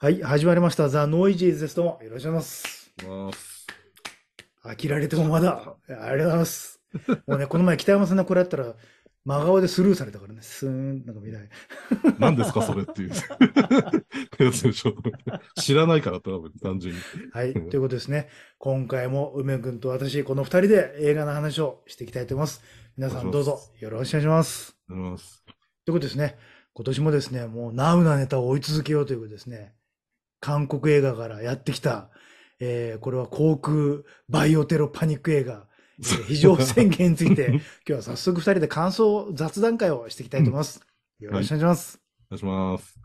はい、始まりました。ザ・ノイジーズです。どうも、よろしくお願いします。飽きられてもまだ。ありがとうございます。もうね、この前北山さんがこれやったら、真顔でスルーされたからね、スーン、なんか見ない。何ですか、それっていう。知らないから多分、単純に。はい、ということですね。今回も梅君と私、この二人で映画の話をしていきたいと思います。皆さんどうぞよろしくお願いします。お願いします。ということですね。今年もですね、もうナウなネタを追い続けようということですね。韓国映画からやってきた、えー、これは航空バイオテロパニック映画、えー、非常宣言について、今日は早速2人で感想、雑談会をしていきたいと思います。うん、よろしくお願いします。はい、お願いします。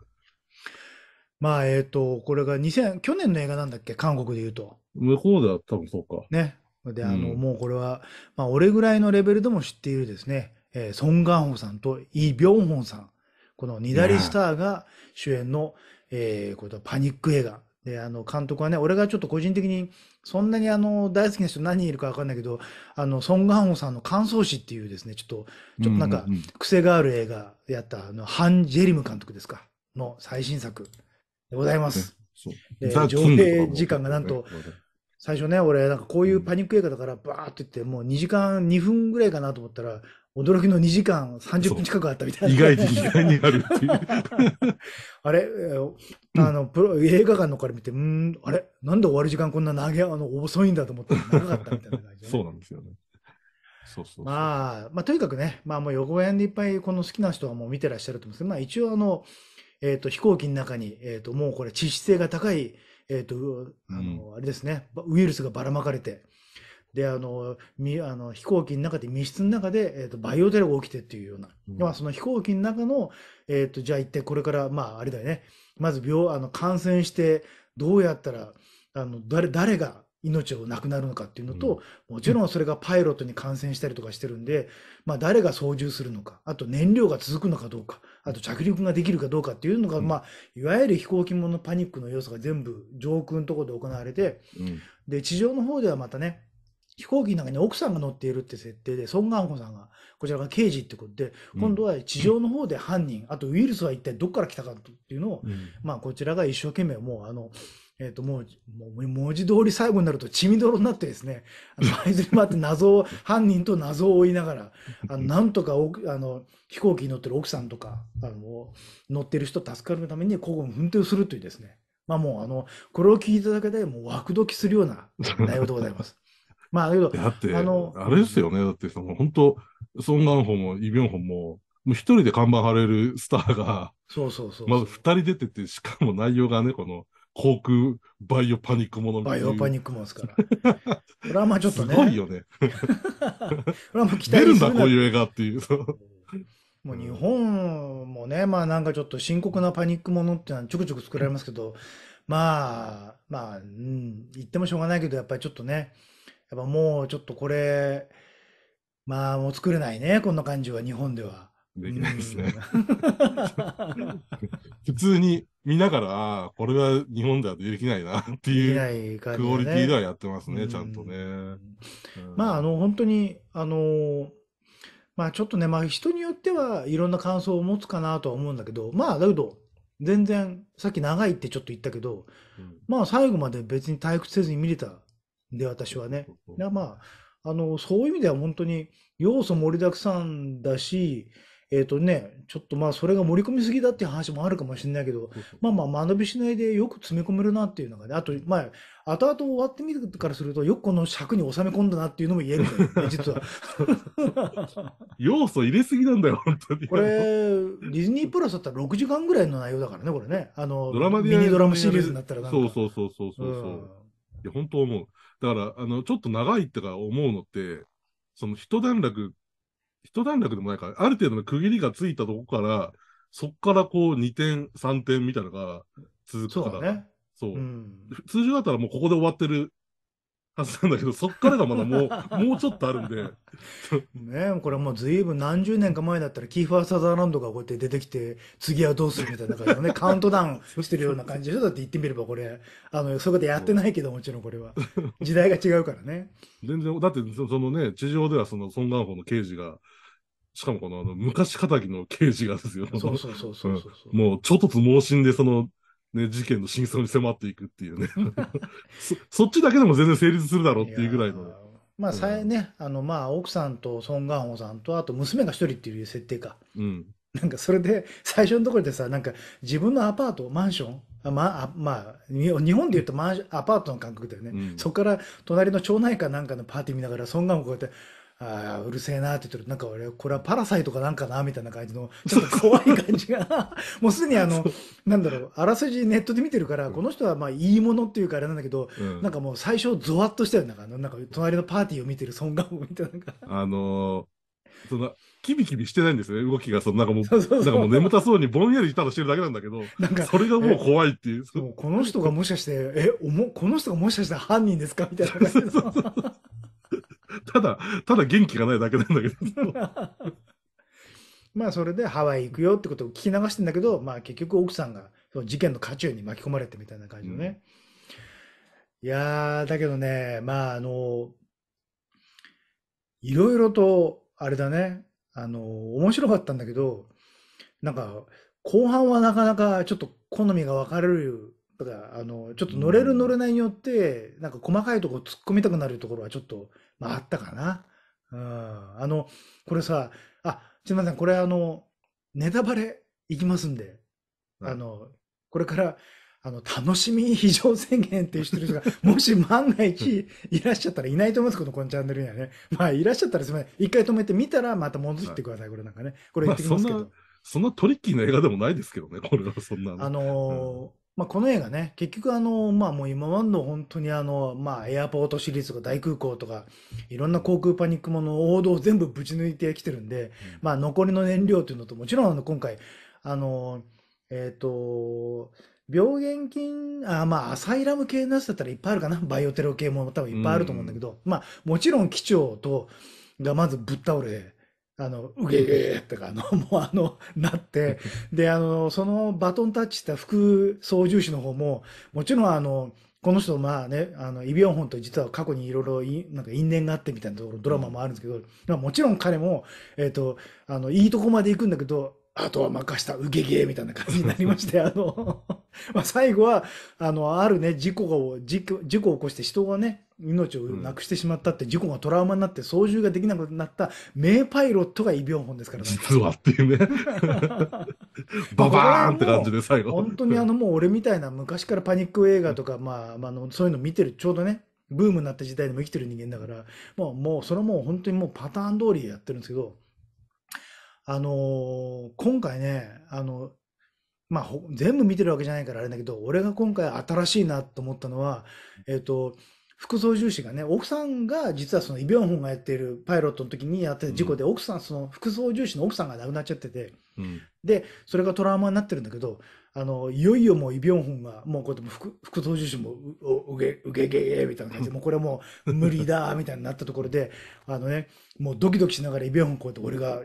まあ、えっ、ー、と、これが2000、去年の映画なんだっけ、韓国で言うと。向こうでは多分そうか。ね。で、あの、うん、もうこれは、まあ、俺ぐらいのレベルでも知っているですね、えー、ソン・ガンホさんとイ・ビョンホンさん。このニダリスターが主演の、えー、これパニック映画。で、あの、監督はね、俺がちょっと個人的に、そんなにあの、大好きな人何人いるかわかんないけど、あの、ソン・ガンホさんの感想詞っていうですね、ちょっと、ちょっとなんか、癖がある映画やった、あの、ハン・ジェリム監督ですか、の最新作でございます。えー、上映時間がなんと、最初ね、俺、なんかこういうパニック映画だから、バーって言って、もう2時間2分ぐらいかなと思ったら、驚きの2時間30分近くあったみたいな。意外に、意外にあるっていう。あれ、あの、プロ、映画館のから見て、うん、あれなんで終わる時間こんな投げ、あの、遅いんだと思ったら長かったみたいな感じ、ね、そうなんですよね。そうそうまあ、まあ、とにかくね、まあもう横園でいっぱいこの好きな人はもう見てらっしゃると思うんですけど、まあ一応あの、えっ、ー、と、飛行機の中に、えっ、ー、と、もうこれ致死性が高い、えっ、ー、と、あの、うん、あれですね、ウイルスがばらまかれて、で、あの、みあの飛行機の中で、密室の中で、えっ、ー、と、バイオテロが起きてっていうような。うん、まあ、その飛行機の中の、えっ、ー、と、じゃあ一体これから、まあ、あれだよね。まず病、あの、感染して、どうやったら、あの、誰、誰が命をなくなるのかっていうのと、うん、もちろんそれがパイロットに感染したりとかしてるんで、まあ、誰が操縦するのか、あと燃料が続くのかどうか、あと着陸ができるかどうかっていうのが、うん、まあ、いわゆる飛行機ものパニックの要素が全部上空のところで行われて、うん、で、地上の方ではまたね、飛行機の中に奥さんが乗っているって設定で、ソン・ガンホさんが、こちらが刑事ってことで、今度は地上の方で犯人、うん、あとウイルスは一体どこから来たかっていうのを、うん、まあこちらが一生懸命もうあの、えっ、ー、ともう、もう文字通り最後になると血みどろになってですね、あの、舞鶴回って謎を、犯人と謎を追いながら、あの、なんとかあの、飛行機に乗ってる奥さんとか、あの、乗ってる人助かるために、ここ奮闘するというですね、まあもうあの、これを聞いただけでもう枠どきするような内容でございます。まあ、だけど、だって、あの、あれですよね。だって、その、本当ソン・ガンホもイ・ビョンホも、もう一人で看板張れるスターが、そうそうそうまず二人出てて、しかも内容がね、この、航空バイオパニックものバイオパニックもですから。これはまあちょっとね。すごいよね。これはもう期待出るんだ、こういう映画っていう。もう日本もね、まあなんかちょっと深刻なパニックものってのはちょくちょく作られますけど、まあ、まあ、うん、言ってもしょうがないけど、やっぱりちょっとね、っぱもうちょっとこれ、まあもう作れないね、こんな感じは日本では。できないですね。普通に見ながら、ああ、これは日本ではできないなっていうクオリティではやってますね、ちゃんとね。うん、まああの本当に、あのまあちょっとね、まあ人によってはいろんな感想を持つかなとは思うんだけど、まあだけど、全然、さっき長いってちょっと言ったけど、うん、まあ最後まで別に退屈せずに見れたで、私はね。だまあ、あの、そういう意味では本当に要素盛りだくさんだし、えっとね、ちょっとまあそれが盛り込みすぎだっていう話もあるかもしれないけど、まあまあ間延びしないでよく詰め込めるなっていうのがね、あと、まあ、後々終わってみるからすると、よくこの尺に収め込んだなっていうのも言えるね、実は。要素入れすぎなんだよ、本当に。これ、ディズニープラスだったら6時間ぐらいの内容だからね、これね。あの、ドラマミニドラマシリーズになったらなんか。そうそうそうそうそう。うん、いや、本当思う。だから、あの、ちょっと長いてか思うのって、その一段落、一段落でもないから、ある程度の区切りがついたとこから、そこからこう2点、3点みたいなのが続くから。そう、ねそう、うん、通常だったらもうここで終わってるはずなんだけど、そっからがまだもう、もうちょっとあるんで。ねえ、これもうずいぶん何十年か前だったら、キーファー・サザーランドがこうやって出てきて、次はどうするみたいな感じのね、カウントダウンしてるような感じでしょだって言ってみればこれ、あの、そういうことやってないけど、もちろんこれは。時代が違うからね。全然、だってそのね、地上ではその、ソン・ガンホの刑事が、しかもこの、あの、昔仇の刑事がですよ。そうそうそうそうそう、うん、もう、ちょっと盲信で、その、ね、事件の真相に迫っていくっていうね そ。そっちだけでも全然成立するだろうっていうぐらいの。いまあ、さえね、あの、まあ、奥さんとソン・ガンホさんと、あと娘が一人っていう設定か。うん。なんか、それで、最初のところでさ、なんか、自分のアパート、マンションまあ、まあ、日本でいうとマンアパートの感覚だよね、うん、そこから隣の町内かなんかのパーティー見ながら、ソン・ガンホこうやって、ああ、うるせえなって言ってるなんか俺これはパラサイトかなんかなみたいな感じのちょっと怖い感じが もうすでにあのなんだろうあらすじネットで見てるから、この人はまあいいものっていうかあれなんだけど、うん、なんかもう最初ゾワッとしたよなんかなんか隣のパーティーを見てる損顔みたいなあのー、そのキビキビしてないんですね、動きが。そのなんかもう、そうそうそうなんかもう眠たそうにぼんやりただしてるだけなんだけど、なんか、それがもう怖いっていう。この人がもしかして、え、おも、この人がもしかして犯人ですかみたいな感じの。ただ、ただ元気がないだけなんだけど。まあそれでハワイ行くよってことを聞き流してんだけど、まあ結局奥さんがその事件の渦中に巻き込まれてみたいな感じのね。うん、いやー、だけどね、まああの、いろいろと、あれだね、あの、面白かったんだけど、なんか、後半はなかなかちょっと好みが分かれるだからあのちょっと乗れる乗れないによって、なんか細かいとこ突っ込みたくなるところはちょっと、まあ、あったかな。うん、あのこれさあすいませんこれあのネタバレいきますんで、うん、あのこれからあの楽しみ非常宣言っててる人が もし万が一いらっしゃったらいないと思いますけどこのチャンネルにはねまあいらっしゃったらすみません一回止めてみたらまた戻ってください、はい、これなんかねこれ言ってきますけど、まあ、そんなトリッキーな映画でもないですけどねこれはそんなあのーうんまあ、この映画ね、結局あの、まあもう今までの本当にあの、まあエアポートシリーズとか大空港とか、いろんな航空パニックもの王道を全部ぶち抜いてきてるんで、まあ残りの燃料というのと、もちろんあの今回、あの、えっ、と、病原菌、あまあ、アサイラム系のやつだったらいっぱいあるかな。バイオテロ系も多分いっぱいあると思うんだけど、まあ、もちろん機長と、がまずぶっ倒れ、あの、うげげてか、あの、もうあの、なって、で、あの、そのバトンタッチした副操縦士の方も、もちろんあの、この人、まあね、あの、イ・ビョンホンと実は過去にいろいろ、なんか因縁があってみたいなところ、ドラマもあるんですけど、まあ、もちろん彼も、えっ、ー、と、あの、いいとこまで行くんだけど、あとは任した、うげげみたいな感じになりまして、あの、まあ最後は、あの、あるね、事故を、事故事故を起こして人がね、命をなくしてしまったって、事故がトラウマになって操縦ができなくなった名パイロットが異病本ですから、ね、実はっていうね ババーンって感じで最後本当にあのもう俺みたいな昔からパニック映画とか、まあ、まあのそういうの見てるちょうどねブームになった時代でも生きてる人間だからもうもうそれはもう本当にもうパターン通りやってるんですけどあのー、今回ねあのまあ、全部見てるわけじゃないからあれだけど、俺が今回新しいなと思ったのは、えっ、ー、と、副操縦士がね、奥さんが実はそのイ・ビョンホンがやっているパイロットの時にやってた事故で、うん、奥さん、その副操縦士の奥さんが亡くなっちゃってて、うん、で、それがトラウマになってるんだけど、あの、いよいよもうイ・ビョンホンが、もうこうやって副副操縦士もう、うげ、うげげげみたいな感じで、もうこれもう無理だ、みたいになったところで、あのね、もうドキドキしながらイ・ビョンホンこうやって俺が、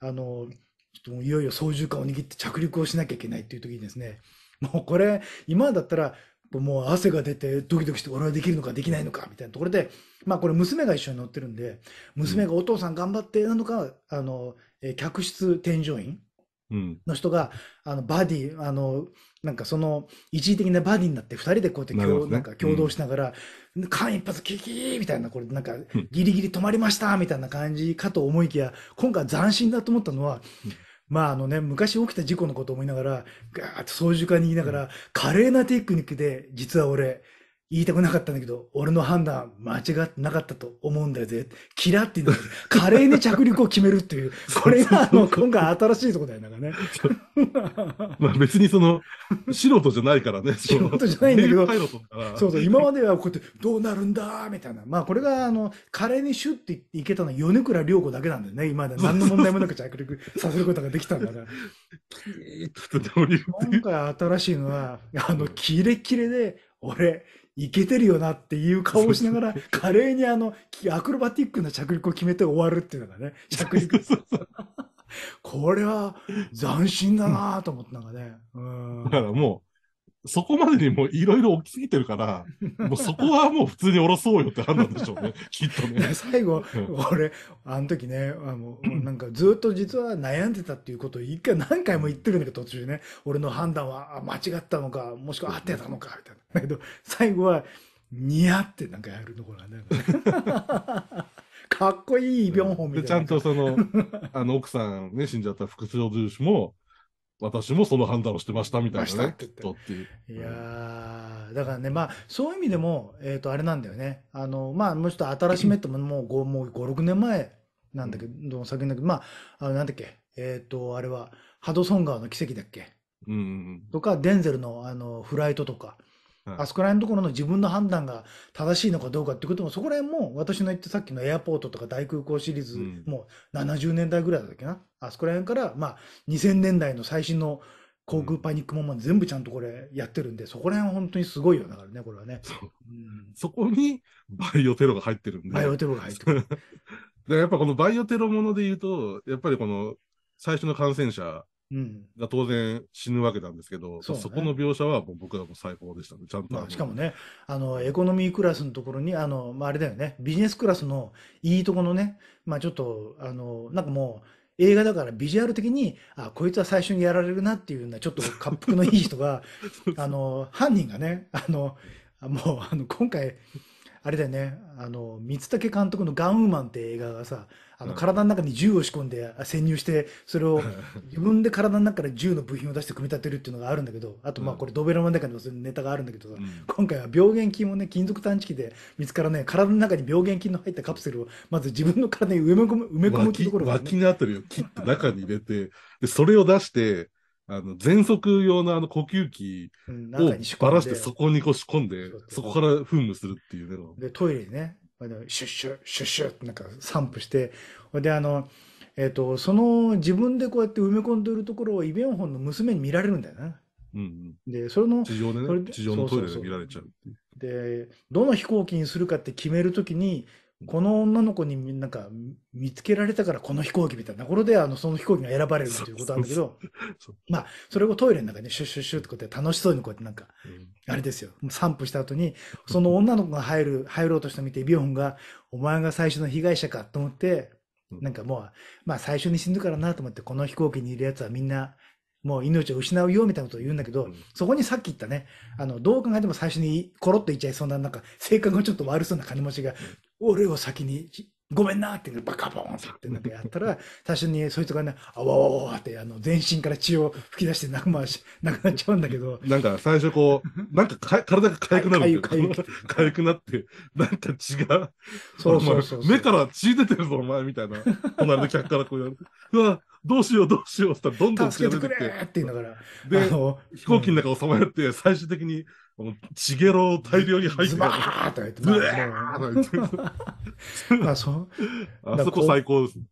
あの、ちょっといよいよ操縦桿を握って着陸をしなきゃいけないっていう時にですね、もうこれ、今だったら、もう汗が出てドキドキして俺はできるのかできないのかみたいなところで、まあこれ娘が一緒に乗ってるんで、娘がお父さん頑張ってなのか、あの、客室添乗員の人が、あの、バディ、あの、なんかその一時的なバディになって2人でこうやってなねなんか共同しながら、間一髪キキーみたいな、これなんかギリギリ止まりましたみたいな感じかと思いきや、今回斬新だと思ったのは、まああのね、昔起きた事故のことを思いながら、ガーッと操縦に言いながら、華麗なテクニックで、実は俺、言いたくなかったんだけど、俺の判断間違ってなかったと思うんだよぜ。キラって言うの華麗に着陸を決めるっていう、これがあの今回新しいとこだよ、なんかね。まあ別にその、素人じゃないからね。素人じゃないんだけど、そうそう、今まではこうやって、どうなるんだみたいな。まあこれが、あの、華麗にシュッていけたのは米倉涼子だけなんだよね、今まで。何の問題もなく着陸させることができたんだから。今回新しいのは、あの、キレキレで、俺、いけてるよなっていう顔をしながら、華麗にあの、アクロバティックな着陸を決めて終わるっていうのがね、着陸。これは斬新だなと思ったのがね。うん。だからもそこまでにもいろいろ起きすぎてるから、もうそこはもう普通に下ろそうよって判断でしょうね、きっとね。最後、俺、あの時ね、あの、なんかずっと実は悩んでたっていうことを一回何回も言ってるんだけど、途中ね、俺の判断は間違ったのか、もしくは合ってたのか、みたいな。だけど、最後は、にヤってなんかやるところがね。かっこいいイ・ビョンホンみたいな、うん。ちゃんとその、あの奥さんね、死んじゃった副長縦士も、私もその判断をしてましたみたいなね。いやだからね、まあ、そういう意味でも、えっ、ー、と、あれなんだよね。あの、まあ、もうちょっと新しめっても、もう5、もう5、6年前なんだけど、うん、先だけど、まあ、あなんだっけ、えっ、ー、と、あれは、ハドソン川の奇跡だっけ、うん、とか、デンゼルのあのフライトとか、うん、あそこら辺のところの自分の判断が正しいのかどうかってことも、そこら辺も私の言ってさっきのエアポートとか大空港シリーズ、うん、もう70年代ぐらいだっけな。あそこら辺から、まあ、2000年代の最新の航空パニックもま全部ちゃんとこれやってるんで、そこら辺本当にすごいよ、だからね、これはね。そ,、うん、そこにバイオテロが入ってるんで。バイオテロが入ってる。でやっぱこのバイオテロもので言うと、やっぱりこの最初の感染者が当然死ぬわけなんですけど、うん、そ、ね、この描写はもう僕らも最高でしたね、ちゃんと、まあ、しかもね、あの、エコノミークラスのところに、あの、まあ、あれだよね、ビジネスクラスのいいとこのね、まあちょっと、あの、なんかもう、映画だからビジュアル的に、あ、こいつは最初にやられるなっていうような、ちょっと滑覆 のいい人が、あの、犯人がね、あの、もう、あの、今回、あれだよね、あの、三竹監督のガンウーマンって映画がさ、あの、体の中に銃を仕込んであ潜入して、それを 自分で体の中から銃の部品を出して組み立てるっていうのがあるんだけど、あとまあこれドベラマンの中にもそういうネタがあるんだけど今回は病原菌をね、金属探知機で見つからね、体の中に病原菌の入ったカプセルを、まず自分の体に埋め込む、埋め込むところが、ね、脇のあたりを切って中に入れて、で、それを出して、あの、喘息用のあの呼吸器をばらしてそこにこう仕込んで、そこから噴霧するっていうね。で、トイレにね、シュッシュッシュッシュッなんか散布してほいであのえっ、ー、とその自分でこうやって埋め込んでるところをイ・ベンホンの娘に見られるんだよね。うんうん、でそれの地上でね地上のトイレで見られちゃうでどの飛行機にするかって決めるときにこの女の子になんか見つけられたからこの飛行機みたいなところであのその飛行機が選ばれるということなんだけど、まあそれをトイレの中でシュッシュッシュッってこうやって楽しそうにこうやってなんか、あれですよ、散歩した後に、その女の子が入る、入ろうとしてみてビヨンが、お前が最初の被害者かと思って、なんかもう、まあ最初に死ぬからなと思って、この飛行機にいるやつはみんなもう命を失うよみたいなことを言うんだけど、うん、そこにさっき言ったね、あの、どう考えても最初にコロッといっちゃいそうな、なんか、性格がちょっと悪そうな金持ちが、俺を先にごめんなってバカボーンってなんかやったら、最初にそいつがね、あわわわってあの全身から血を吹き出して なくなっちゃうんだけど。なんか最初こう、なんかか体が痒くなるかゆくなって、なんか血が、そうそうそう目から血出てるぞお前みたいな、隣の客からこう言わうわ、どうしようどうしようってどんどん助けてくれって言いながら。で、飛行機の中をさまって、最終的にチゲロを大量に入ってた。バーとって、ブワーとって。あそこ最高ですね。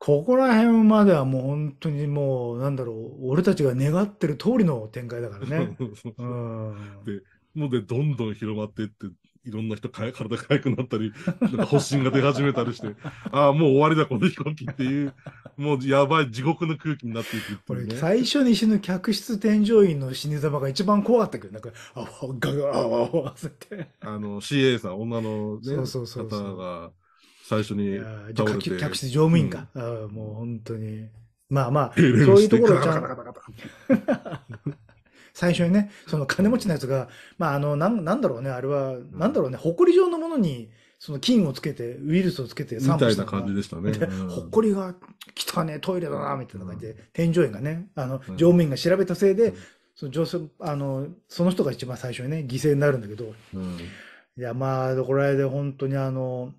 ここら辺まではもう本当にもう、なんだろう、俺たちが願ってる通りの展開だからね。うん、で、もうで、どんどん広まっていって、いろんな人か体が痒くなったり、なんか発疹が出始めたりして、ああ、もう終わりだ、この飛行機っていう、もうやばい、地獄の空気になっていくていう、ね、最初に死ぬ客室添乗員の死に様が一番怖かったけど、なんか、あわ、ガガあわあわせて。あの、CA さん、女の、ね、そうそう方が、最初に倒れて。客室乗務員か。うん、あもう本当に。まあまあ、そういうところちゃん最初にね、その金持ちのやつが、まあ、あの、なん、なんだろうね、あれは、なんだろうね、ほこり状のものに、その菌をつけて、ウイルスをつけて散布したみたいな感じでしたね。うほっこりが汚ねトイレだな、みたいな感じで、添乗員がね、あの、乗務員が調べたせいで、その女性、あの、その人が一番最初にね、犠牲になるんだけど、いや、まあ、これで本当にあの、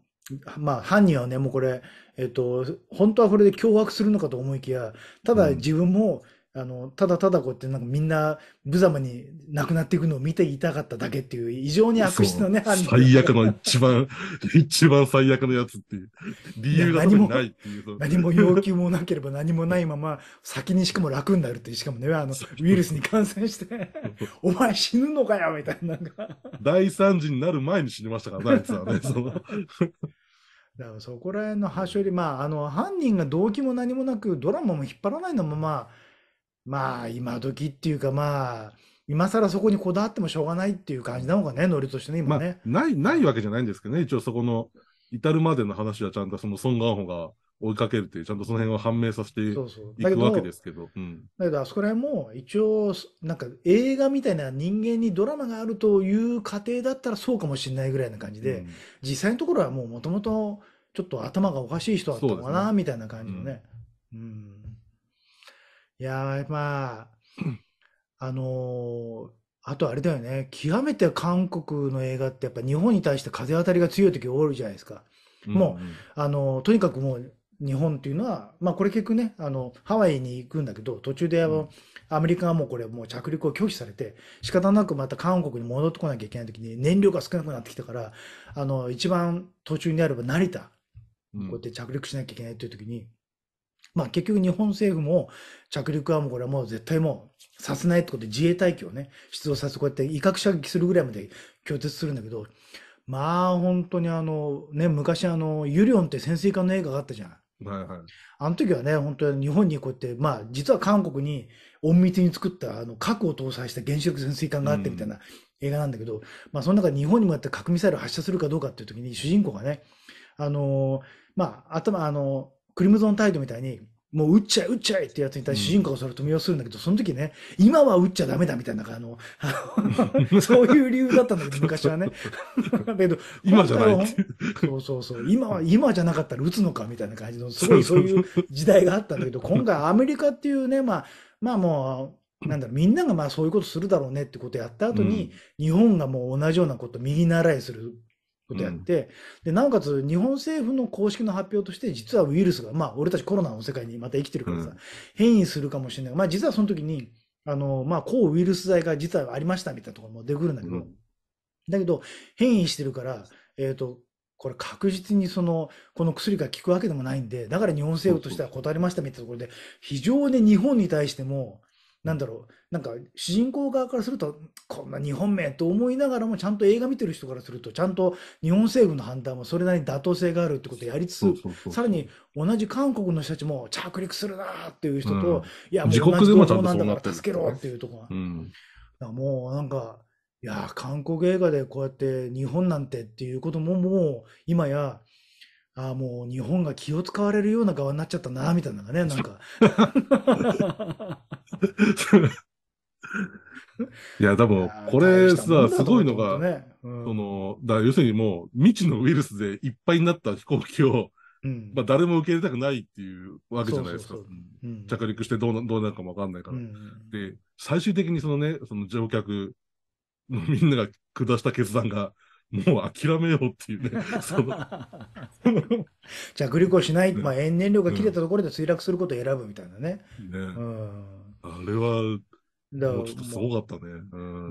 まあ、犯人はね、もうこれ、えっと、本当はこれで脅迫するのかと思いきや、ただ自分も、うんあの、ただただこうやってなんかみんな無様に亡くなっていくのを見ていたかっただけっていう異常に悪質なね、最悪の一番、一番最悪のやつっていう。理由が何もないっていう何も要求もなければ何もないまま、先にしかも楽になるっていう、しかもね、あの、ウイルスに感染して、お前死ぬのかよみたいな、なんか大惨事になる前に死にましたからね、あいつはね。そのだからそこら辺の端折り、まあ、あの、犯人が動機も何もなく、ドラマも引っ張らないのもまあ、まあ、今時っていうか、まあ、今更そこにこだわってもしょうがないっていう感じなのかね、ノリとしてね、まあない、ないわけじゃないんですけどね、一応そこの、至るまでの話はちゃんとそのソン・ガンホが追いかけるっていう、ちゃんとその辺を判明させていだけくわけど、ですけど、だけどあそこら辺も一応、なんか映画みたいな人間にドラマがあるという過程だったらそうかもしれないぐらいな感じうで、ん実際のところはもうもともとちょっと頭がおかしい人だったのかな、みたいな感じのね。うん。やー、まあ、あのーあとあれだよね、極めて韓国の映画ってやっぱ日本に対して風当たりが強い時多いじゃないですか。もう、うんうあの、とにかくもう日本っていうのは、まあこれ結局ね、あの、ハワイに行くんだけど、途中であの、うん、アメリカがもうこれもう着陸を拒否されて、仕方なくまた韓国に戻ってこなきゃいけない時に燃料が少なくなってきたから、あの、一番途中にあれば成田、こうやって着陸しなきゃいけないという時に、まあ結局日本政府も着陸はもうこれはもう絶対もうさせないってことで自衛隊機をね、出動させてこうやって威嚇射撃するぐらいまで拒絶するんだけど、まあ本当にあの、ね、昔あの、ユリオンって潜水艦の映画があったじゃん。はいはい、あの時はね、本当に日本にこうやって、まあ、実は韓国に隠密に作ったあの核を搭載した原子力潜水艦があってみたいな映画なんだけど、うん、まあ、その中で日本にもやって核ミサイル発射するかどうかっていう時に、主人公がね、あのまあ、頭、あのクリムゾンタイドみたいに、もう撃っちゃえ、撃っちゃえってやつに対して主人公がそれを止めようするんだけど、うん、その時ね、今は撃っちゃダメだみたいな、あの、そういう理由だったんだけど、昔はね。けど、今じゃない。そうそうそう。今は、今じゃなかったら撃つのかみたいな感じの、すごいそういう時代があったんだけど、今回アメリカっていうね、まあ、まあもう、なんだろみんながまあそういうことするだろうねってことをやった後に、うん、日本がもう同じようなこと右習いすることやって、でなおかつ日本政府の公式の発表として実はウイルスが、まあ、俺たちコロナの世界にまた生きてるからさ、変異するかもしれない、まあ、実はその時にあの、まあ、抗ウイルス剤が実はありましたみたいなところも出てくるんだけど、だけど変異してるから、えーと、とこれ確実にそのこの薬が効くわけでもないんでだから日本政府としては断りましたみたいなところで非常に日本に対してもなんだろう、なんか主人公側からすると、こんな日本名と思いながらも、ちゃんと映画見てる人からすると、ちゃんと日本政府の判断もそれなりに妥当性があるってことをやりつつ、さらに同じ韓国の人たちも着陸するなっていう人と、うん、いや、もう自国でもなんだから助けろっていうとこが。うん、もうなんか、いや、韓国映画でこうやって日本なんてっていうことも、もう今や、ああもう日本が気を使われるような側になっちゃったなみたいなのがねなんか いや、多分、これさ、すごいのが、ねうん、その、だ要するにもう、未知のウイルスでいっぱいになった飛行機を、うん、まあ、誰も受け入れたくないっていうわけじゃないですか。着陸してどうなどうなるかもわかんないから、うん、で、最終的にそのね、その乗客のみんなが下した決断が、もう諦めようっていうね。その着陸をしない、ね、まあ、燃料が切れたところで墜落することを選ぶみたいなね。ねうんあれは、だもうちょっとすごかったね。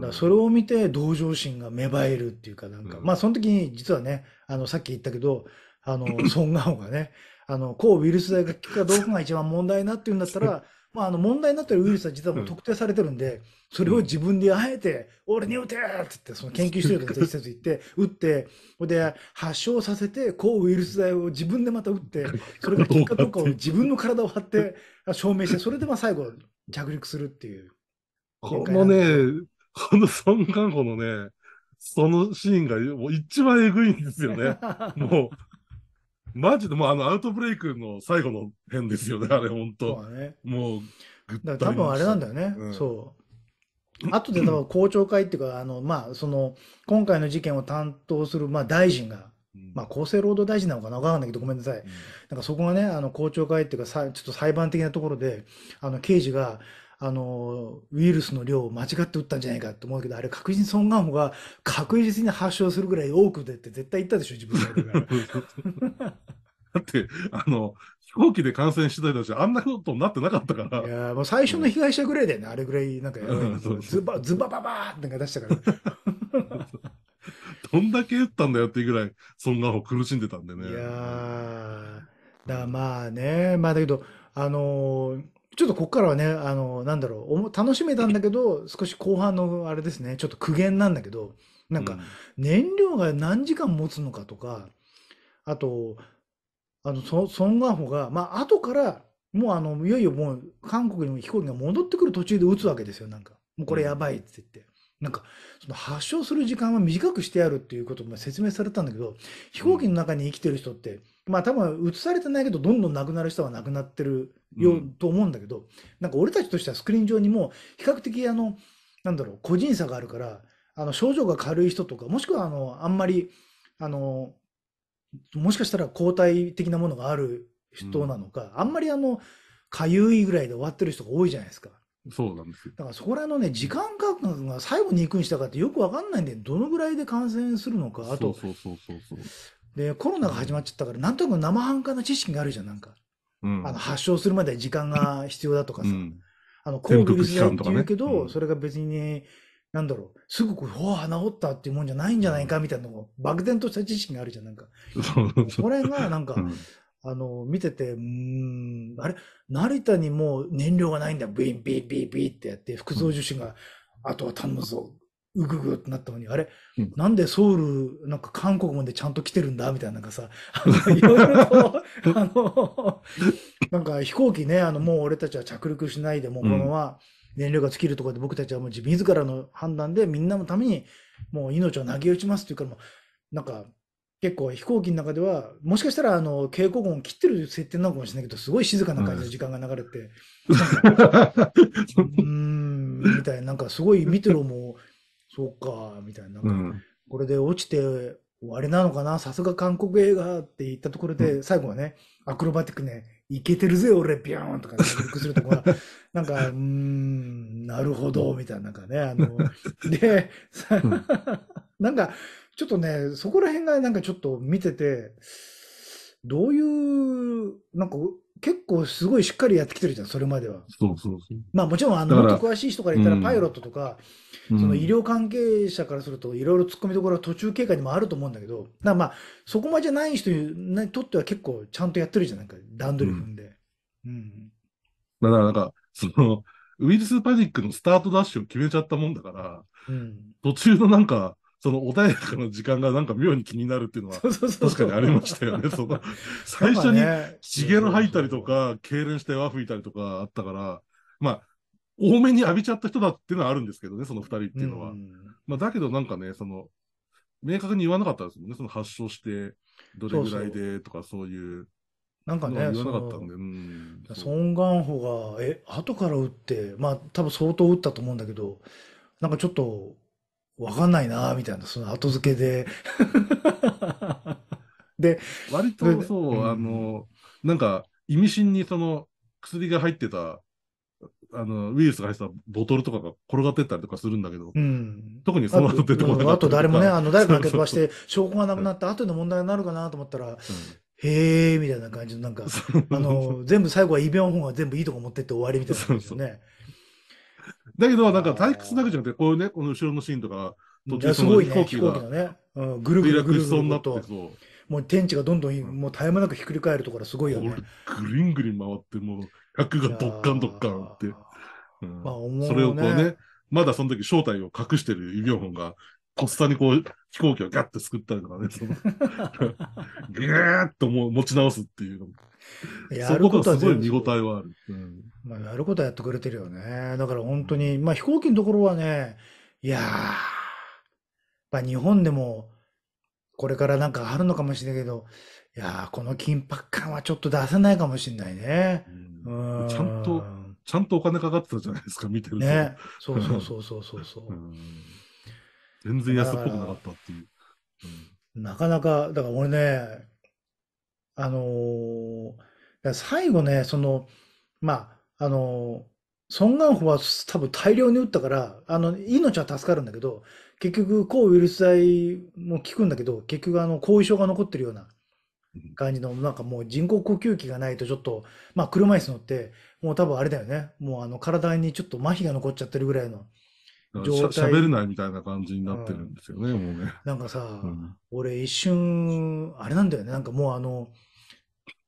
だそれを見て同情心が芽生えるっていうか、なんか、うん、まあその時に実はね、あの、さっき言ったけど、あの、ソン・ガオがね、あの、抗ウイルス剤が効くかどうかが一番問題になってるんだったら、まあ、あの問題になってるウイルスは実はもう特定されてるんで、それを自分であえて、俺に打てって言って、その研究してるとか施設言って、打って、ほで、発症させて、抗ウイルス剤を自分でまた打って、それが効くかどうかを自分の体を張って証明して、それでまあ最後、着陸するっていう。このね、この孫ン・ガのね、そのシーンがもう一番えぐいんですよね。もう、マジでもうあのアウトブレイクの最後の辺ですよね、あれ、本当うもう、た。多分あれなんだよね。うん、そう。後で多分 公聴会っていうか、あの、まあ、その、今回の事件を担当する、まあ、大臣が、まあ、厚生労働大臣なのかな、わからないけど、ごめんなさい、うん、なんかそこがね、あの公聴会っていうか、さちょっと裁判的なところで、あの刑事が、あのウイルスの量を間違って打ったんじゃないかと思うけど、あれ、確実にソン・ガンホが確実に発症するぐらい多く出て、絶対言ったでしょ、自分が。だって、あの、飛行機で感染してた人たちあんなことになってなかったから。いやもう最初の被害者ぐらいだよね、うん、あれぐらい、なんかやばい、うん、ズバ、ズバババーって出したから。どんだけ打ったんだよっていうぐらい、ソン・ガンホ苦しんでたんでね。いやだまあね、まあだけど、あのー、ちょっとここからはね、あのー、なんだろうおも、楽しめたんだけど、少し後半のあれですね、ちょっと苦言なんだけど、なんか、燃料が何時間持つのかとか、あと、あのソソン・ガンホが、まあ後から、もうあの、いよいよもう韓国にも飛行機が戻ってくる途中で撃つわけですよ、なんか。もうこれやばいって言って。なんか、その発症する時間は短くしてやるっていうことも説明されたんだけど、飛行機の中に生きてる人って、うん、まあ多分移されてないけど、どんどん亡くなる人は亡くなってるよ、うん、と思うんだけど、なんか俺たちとしてはスクリーン上にも、比較的あの、なんだろう、個人差があるから、あの、症状が軽い人とか、もしくはあの、あんまり、あの、もしかしたら抗体的なものがある人なのか、うん、あんまりあの、かゆいぐらいで終わってる人が多いじゃないですか。そうなんですよ。だからそこら辺のね、時間間隔が最後にいくにしたかってよくわかんないんで、どのぐらいで感染するのか、あと、そうそうそうそうで、コロナが始まっちゃったから、なんとなく生半可な知識があるじゃん、なんか。うん、あの発症するまで時間が必要だとかさ。うん、あの、抗ウイルス剤って言うけど、ねうん、それが別に、ね、なんだろう、すぐこう、ほわ、治ったっていうもんじゃないんじゃないかみたいなのを、漠然とした知識があるじゃん、なんか。それが、なんか、あの、見てて、うん、あれ、成田にもう燃料がないんだ。ビンビンビンビンってやって、副操縦士が、あとは頼むぞ。うぐぐってなったのに、あれ、うん、なんでソウル、なんか韓国までちゃんと来てるんだみたいな、なんかさ、いろいろと、あの、なんか飛行機ね、あの、もう俺たちは着陸しないで、もうこのまま燃料が尽きるところで僕たちはもう自らの判断でみんなのためにもう命を投げ打ちますっていうから、もう、なんか、結構飛行機の中では、もしかしたらあの蛍光音を切ってる設定なのかもしれないけど、すごい静かな感じで時間が流れて、うん、みたいな、なんかすごい見てろも、そうか、みたいな、なんかこれで落ちて終わりなのかな、さすが韓国映画って言ったところで、最後はね、アクロバティックね、いけてるぜ、俺、ビューンとか、ね、するところ なんか、うん、なるほど、みたいな、なんかね、あの、で、なんか、ちょっとね、そこら辺がなんかちょっと見てて、どういう、なんか結構すごいしっかりやってきてるじゃん、それまでは。そうそうそう。まあもちろん、あの、もっと詳しい人から言ったら、パイロットとか、うん、その医療関係者からすると、いろいろ突っ込みどころは途中経過にもあると思うんだけど、まあ、そこまでじゃない人にとっては結構ちゃんとやってるじゃん、なんか段取り踏んで。うん。うん、だからなんか、その、ウイルスパニックのスタートダッシュを決めちゃったもんだから、うん、途中のなんか、その穏やかな時間がなんか妙に気になるっていうのは、確かにありましたよね。その最初に、しげる吐いたりとか、痙攣して和吹いたりとかあったから、まあ、多めに浴びちゃった人だっていうのはあるんですけどね、その二人っていうのは。まあ、だけどなんかね、その、明確に言わなかったですもんね、その発症して、どれぐらいでとかそういう。なんかね、言わなかったんで、うん、ソン・ガンホが、え、後から打って、まあ、多分相当打ったと思うんだけど、なんかちょっと、わかんないな、みたいな、その後付けで で、割とそう、ん、あの、なんか、意味深にその薬が入ってた、あの、ウイルスが入ってたボトルとかが転がってったりとかするんだけど、特にその後出てこなかあと誰もね、あの、誰かがけ飛ばして、証拠がなくなった後の問題になるかなと思ったら、へえ、みたいな感じの、なんか、あの、全部最後は異病のンが全部いいとこ持ってって終わりみたいな感じですね。だけど、なんか退屈だけじゃなくて、こういうね、この後ろのシーンとか、途中その飛行機が、ね、うぐるぐるぐるぐるもう天地がどんどん、もう絶え間なくひっくり返るところすごいよね。ぐりんぐり回って、もう、1がドッカンドッカンって。うん、まあ、ね、それをこうね、まだその時正体を隠してるイ・ビョンがとっさにこう、飛行機をガッて作ったりとかね、その、ぐーっとも持ち直すっていう。やることはすごい見応えはある。うん、まあ、やることはやってくれてるよね。だから本当に、まあ飛行機のところはね、いやー、まあ日本でも、これからなんかあるのかもしれないけど、いやー、この緊迫感はちょっと出せないかもしれないね。うん、うん、ちゃんと、ちゃんとお金かかってたじゃないですか、見てると。ね。そうそうそうそうそうそう。うん全然安っぽくなかったっていう。なかなか、だから俺ね、あのー、最後ね、その、まあ、あのー、ソン・ガンホは多分大量に打ったから、あの、命は助かるんだけど、結局、抗ウイルス剤も効くんだけど、結局、あの、後遺症が残ってるような感じの、なんかもう人工呼吸器がないとちょっと、まあ、車椅子乗って、もう多分あれだよね。もうあの、体にちょっと麻痺が残っちゃってるぐらいの状態。喋れないみたいな感じになってるんですよね、うん、もうね。なんかさ、うん、俺一瞬、あれなんだよね、なんかもうあの、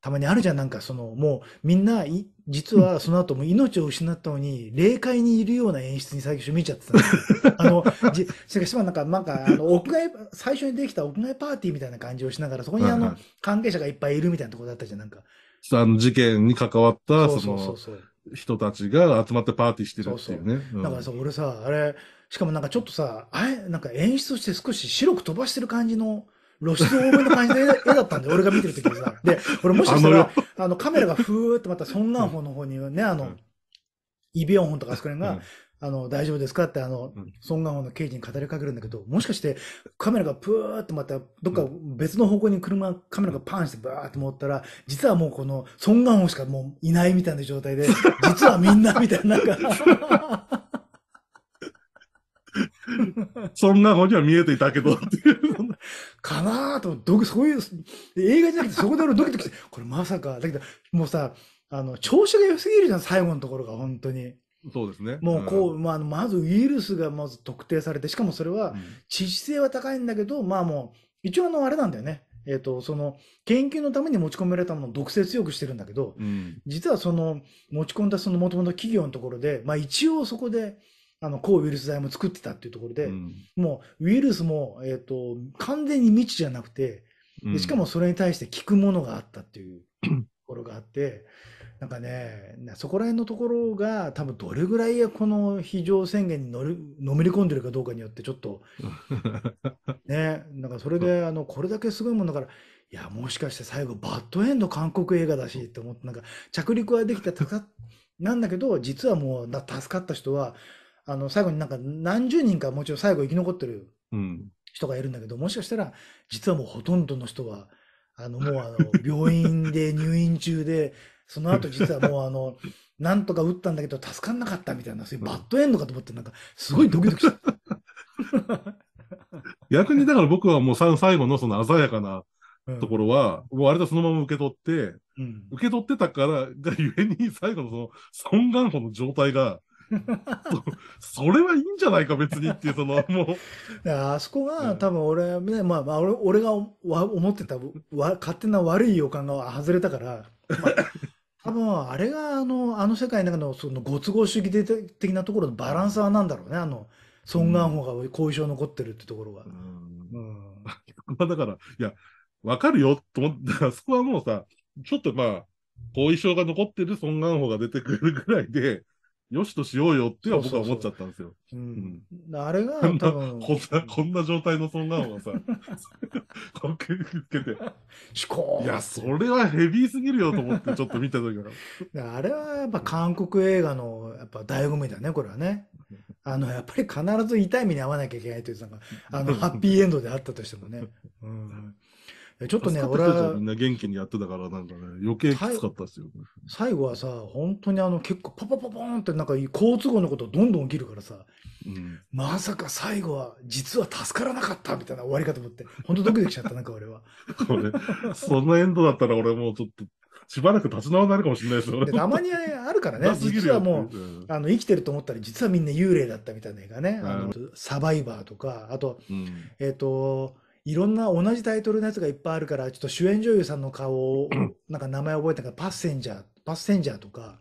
たまにあるじゃん、なんかその、もうみんな、実はその後も命を失ったのに、霊界にいるような演出に最初見ちゃってた あの、じ、しかしなんか、なんか、あの、屋外、最初にできた屋外パーティーみたいな感じをしながら、そこにあの、はいはい、関係者がいっぱいいるみたいなところだったじゃん、なんか。あの事件に関わった、その、人たちが集まってパーティーしてるっていうね。だからさ、う俺さ、あれ、しかもなんかちょっとさ、あれ、なんか演出として少し白く飛ばしてる感じの、露出多めの感じの絵だ ったんで、俺が見てる時にさ。で、俺もしかしたら、あのカメラがふーってまたソン・ナンホの方にね、あの、イ・ビオンホンとかあそこらが、あの、大丈夫ですかって、あの、孫悟ソン・ガンホの刑事に語りかけるんだけど、もしかして、カメラがプーってまた、どっか別の方向に車、カメラがパンしてバーって持ったら、実はもうこの、ソン・ガンホしかもういないみたいな状態で、実はみんなみたいな、なんかそんな方には見えていたけど、かなぁと、どそういう、映画じゃなくてそこで俺ドキドキして、これまさか、だけど、もうさ、あの、調子が良すぎるじゃん、最後のところが、本当に。そうですね。もうこう、うん、まあ、まずウイルスがまず特定されて、しかもそれは致死性は高いんだけど、うん、まあもう、一応あの、あれなんだよね。えっ、ー、と、その、研究のために持ち込められたものを毒性強くしてるんだけど、うん、実はその、持ち込んだその元々企業のところで、まあ一応そこで、あの、抗ウイルス剤も作ってたっていうところで、もう、ウイルスも、えっ、ー、と、完全に未知じゃなくて、しかもそれに対して効くものがあったっていうところがあって、なんかね、そこら辺のところが、多分どれぐらいこの非常宣言にのるのめり込んでるかどうかによって、ちょっと、ね、なんかそれで、あのこれだけすごいもんだから、いや、もしかして最後、バッドエンド韓国映画だしって思って、なんか着陸はできたたなんだけど、実はもう助かった人は、あの最後になんか何十人かもちろん最後生き残ってる人がいるんだけど、うん、もしかしたら実はもうほとんどの人はあのもうあの病院で入院中でその後実はもうあの、なんとか打ったんだけど助かんなかったみたいな、そういうバッドエンドかと思って、なんか、すごいドキドキした。逆にだから僕はもう最後のその鮮やかなところは、うん、もうあれだそのまま受け取って、うん、受け取ってたから、がゆえに最後のその、孫元穂の状態が、それはいいんじゃないか、別にっていう、その、もう。あそこが、多分俺、ね、まあ、まあ、俺俺が思ってたわ、勝手な悪い予感が外れたから、まあ多分あれがあの、あの世界の中のそのご都合主義的なところのバランサーなんだろうね、あの、孫ン・ガが後遺症残ってるってところが。うん。うん、だから、いや、わかるよと思ったら、そこはもうさ、ちょっとまあ、後遺症が残ってる孫ン・ガが出てくるぐらいで、よしとしようよっては僕は思っちゃったんですよ。うん。あれが多分こんな、こんな状態のそんなのがさ、こけつけて、しこいや、それはヘビーすぎるよと思ってちょっと見た時から。あれはやっぱ韓国映画のやっぱ醍醐味だね、これはね。あの、やっぱり必ず痛い目に遭わなきゃいけないというのが、あの、ハッピーエンドであったとしてもね。うんちょっとね、俺は。みんな元気にやってたから、なんかね、余計きつかったですよ。最後はさ、本当にあの、結構パパパポーンって、なんか、好都合のことどんどん起きるからさ、うん、まさか最後は、実は助からなかったみたいな終わりかと思って、本当ドキドキしちゃった、なんか俺は。これ、そのエンドだったら俺もうちょっと、しばらく立ち直らかもしれないですよ。たまにあるからね、実はもう、あの、生きてると思ったら、実はみんな幽霊だったみたいな映画ね、あの、サバイバーとか、あと、うん、えっ、と、いろんな同じタイトルのやつがいっぱいあるから、ちょっと主演女優さんの顔を、なんか名前覚えたから、パッセンジャー、パッセンジャーとか、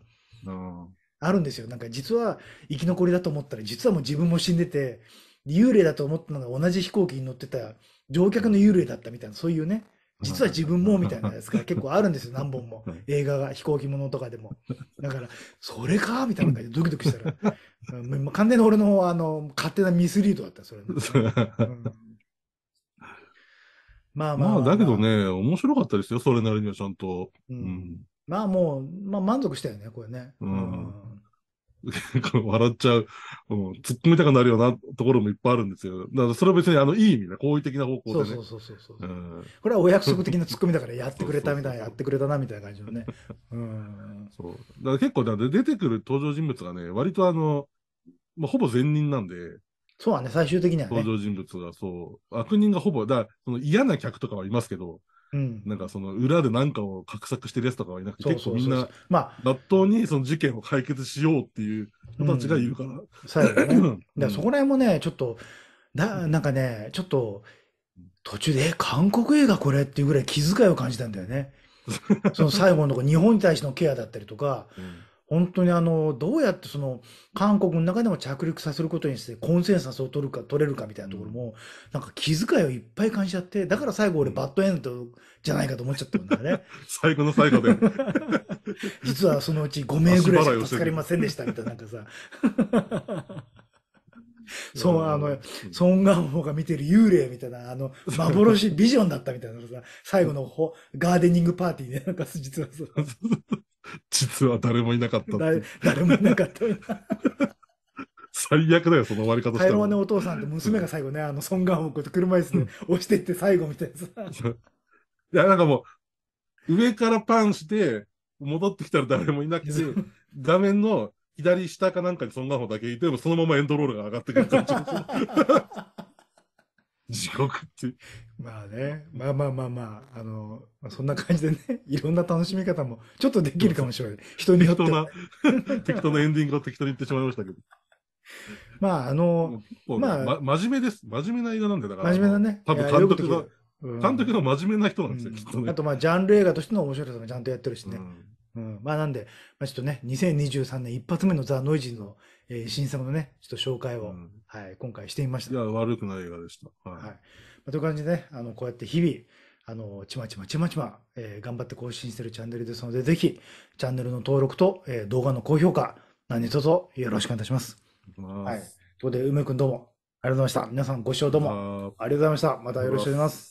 あるんですよ。なんか実は生き残りだと思ったら、実はもう自分も死んでて、幽霊だと思ったのが同じ飛行機に乗ってた乗客の幽霊だったみたいな、そういうね、実は自分もみたいなやつが 結構あるんですよ、何本も。映画が、飛行機ものとかでも。だから、それかみたいな感じでドキドキしたら、完全に俺のあの勝手なミスリードだった、それ、うんまあまあまあ、まあ、だけどね、面白かったですよ、それなりにはちゃんと。うん。うん、まあもう、まあ満足したよね、これね。うん。笑っちゃう、うん、突っ込みたくなるようなところもいっぱいあるんですよ。だからそれは別にあのいい意味で、好意的な方向で、ね。そうそうそうそう、うん、これはお約束的な突っ込みだからやってくれたみたいな、やってくれたなみたいな感じのね。うん。そう。だから結構、出てくる登場人物がね、割とあの、まあ、ほぼ善人なんで、そうだね、最終的にはね。登場人物が、そう、悪人がほぼ、だその嫌な客とかはいますけど、うん、なんかその裏で何かを画策してるやつとかはいなくて、結構みんな、まあ、納豆にその事件を解決しようっていう人たちがいるから。うん、最後ね。うそこら辺もね、ちょっと、だなんかね、ちょっと、途中で、え、韓国映画これっていうぐらい気遣いを感じたんだよね。その最後のとこ、日本に対してのケアだったりとか、うん本当にあの、どうやってその、韓国の中でも着陸させることにして、コンセンサスを取るか、取れるかみたいなところも、なんか気遣いをいっぱい感じちゃって、だから最後俺バッドエンドじゃないかと思っちゃったんだよね。最後の最後で。実はそのうち5名ぐらいしか助かりませんでしたみたいな、なんかさ。そう、あの、ソン・ガンホが見てる幽霊みたいな、あの、幻、ビジョンだったみたいなさ、最後のほガーデニングパーティーね、なんか実はそう。実は誰もいなかった誰。誰もいなかった。最悪だよ、その終わり方したら。平和ね、お父さんと娘が最後ね、あの、ソン・ガンホクと車椅子で押してって最後みたいなさ。いや、なんかもう、上からパンして、戻ってきたら誰もいなくて、画面の左下かなんかにそんなのだけいて、そのままエンドロールが上がってくる感じ。地獄って。まあね、まあまあまあまあ、あの、まあそんな感じでね、いろんな楽しみ方もちょっとできるかもしれない。人によ適って当な、適当なエンディングを適当に言ってしまいましたけど。まあ、あの、まあま真面目です。真面目な映画なんで、だから。真面目なね。多分監督が、監監督が真面目な人なんですよ、きっとね。あと、まあ、ジャンル映画としての面白さもちゃんとやってるしね。うんうん、まあなんで、まあ、ちょっとね、2023年一発目のザ・ノイジーの、えー、新作のね、ちょっと紹介を、うん、はい、今回してみました。いや、悪くない映画でした。はい。はいまあ、という感じでね、あの、こうやって日々、あの、ちまちまちまちま、えー、頑張って更新してるチャンネルですので、ぜひ、チャンネルの登録と、えー、動画の高評価、何卒よろしくお願いいたします。はい。ということで、梅くんどうもありがとうございました。皆さんご視聴どうもありがとうございました。またよろしくお願いします。